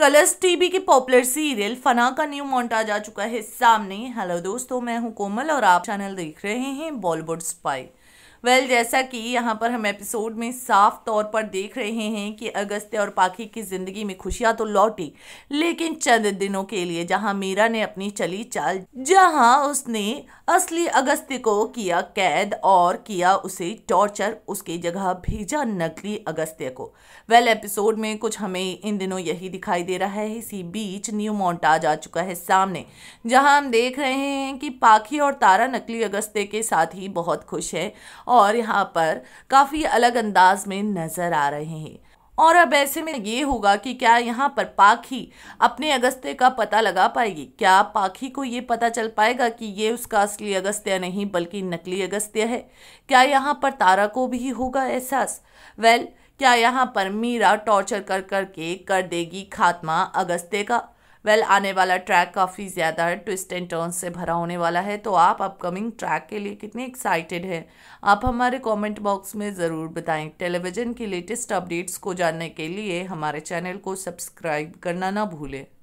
colours TV के popular serial Fanaa का new montage आ चुका है सामने हेलो दोस्तों मैं हूं कोमल और आप चैनल देख रहे हैं बॉलीवुड स्पाई वेल well, जैसा कि यहाँ पर हम एपिसोड में साफ तौर पर देख रहे हैं कि अगस्त्य और पाखी की ज़िंदगी में खुशियाँ तो लौटी लेकिन चंद दिनों के लिए जहाँ मीरा ने अपनी चली चाल जहाँ उसने असली अगस्त्य को किया कैद और किया उसे टॉर्चर उसकी जगह भेजा नकली अगस्त्य को वेल well, एपिसोड में कुछ हमें इन दिनों यही दिखाई दे रहा है इसी बीच न्यू मोन्टाज आ चुका है सामने जहाँ हम देख रहे हैं कि पाखी और तारा नकली अगस्त्य के साथ ही बहुत खुश है और यहाँ पर काफ़ी अलग अंदाज में नज़र आ रहे हैं और अब ऐसे में ये होगा कि क्या यहाँ पर पाखी अपने अगस्त्य का पता लगा पाएगी क्या पाखी को ये पता चल पाएगा कि ये उसका असली अगस्त्य नहीं बल्कि नकली अगस्त्य है क्या यहाँ पर तारा को भी होगा एहसास वेल क्या यहाँ पर मीरा टॉर्चर कर करके कर देगी खात्मा अगस्त्य का वेल well, आने वाला ट्रैक काफ़ी ज़्यादा ट्विस्ट एंड टर्न से भरा होने वाला है तो आप अपकमिंग ट्रैक के लिए कितने एक्साइटेड हैं आप हमारे कमेंट बॉक्स में ज़रूर बताएं टेलीविज़न की लेटेस्ट अपडेट्स को जानने के लिए हमारे चैनल को सब्सक्राइब करना ना भूलें